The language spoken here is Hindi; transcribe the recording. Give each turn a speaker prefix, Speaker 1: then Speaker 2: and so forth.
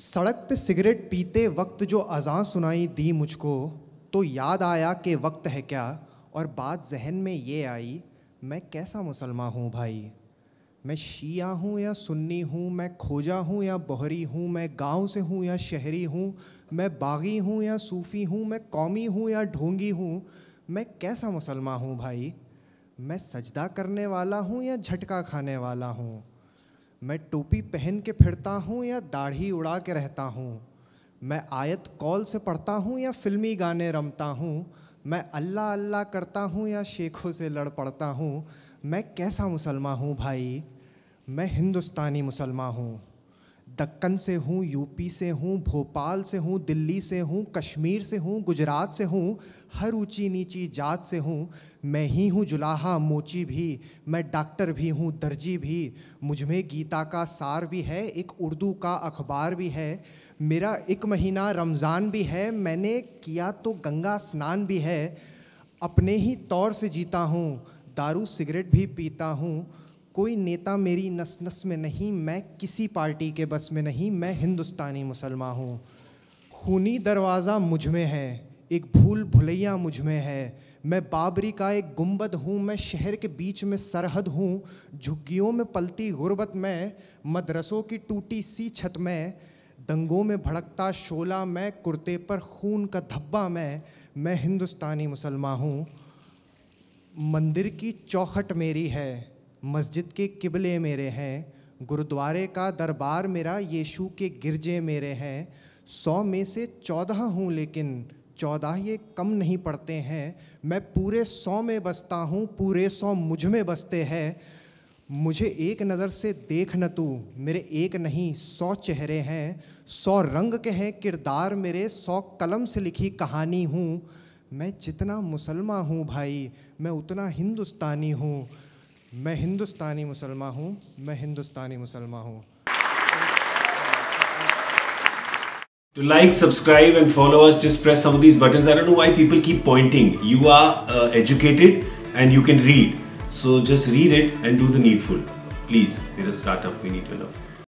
Speaker 1: सड़क पे सिगरेट पीते वक्त जो अजां सुनाई दी मुझको तो याद आया कि वक्त है क्या और बात जहन में ये आई मैं कैसा मुसलमान हूँ भाई मैं शिया हूँ या सुन्नी हूँ मैं खोजा हूँ या बहरी हूँ मैं गांव से हूँ या शहरी हूँ मैं बागी हूँ या सूफ़ी हूँ मैं कौमी हूँ या ढोंगी हूँ मैं कैसा मुसलमान हूँ भाई मैं सजदा करने वाला हूँ या झटका खाने वाला हूँ मैं टोपी पहन के फिरता हूँ या दाढ़ी उड़ा के रहता हूँ मैं आयत कॉल से पढ़ता हूँ या फिल्मी गाने रमता हूँ मैं अल्लाह अल्लाह करता हूँ या शेखों से लड़ पड़ता हूँ मैं कैसा मुसलमान हूँ भाई मैं हिंदुस्तानी मुसलमान हूँ दक्कन से हूँ यूपी से हूँ भोपाल से हूँ दिल्ली से हूँ कश्मीर से हूँ गुजरात से हूँ हर ऊंची नीची जात से हूँ मैं ही हूँ जुलाहा मोची भी मैं डॉक्टर भी हूँ दर्जी भी मुझ में गीता का सार भी है एक उर्दू का अखबार भी है मेरा एक महीना रमज़ान भी है मैंने किया तो गंगा स्नान भी है अपने ही तौर से जीता हूँ दारू सिगरेट भी पीता हूँ कोई नेता मेरी नस नस में नहीं मैं किसी पार्टी के बस में नहीं मैं हिंदुस्तानी मुसलमान हूँ खूनी दरवाज़ा मुझ में है एक भूल भुलैया मुझ में है मैं बाबरी का एक गुंबद हूँ मैं शहर के बीच में सरहद हूँ झुग्गियों में पलती गुर्बत में मदरसों की टूटी सी छत में दंगों में भड़कता शोला मैं कुर्ते पर खून का धब्बा मैं मैं हिंदुस्तानी मुसलमान हूँ मंदिर की चौखट मेरी है मस्जिद के किबले मेरे हैं गुरुद्वारे का दरबार मेरा यीशु के गिरजे मेरे हैं सौ में से चौदह हूँ लेकिन चौदह ये कम नहीं पड़ते हैं मैं पूरे सौ में बसता हूँ पूरे सौ मुझ में बसते हैं मुझे एक नज़र से देख न तू मेरे एक नहीं सौ चेहरे हैं सौ रंग के हैं किरदार मेरे सौ कलम से लिखी कहानी हूँ मैं जितना मुसलमान हूँ भाई मैं उतना हिंदुस्तानी हूँ मैं हिंदुस्तानी मुसलमान हूँ मैं हिंदुस्तानी मुसलमान हूँ To like, subscribe, and follow us, just press some of these buttons. I don't know why people keep pointing. You are uh, educated and you can read. So just read it and do the needful. Please, we're a startup, we need your love.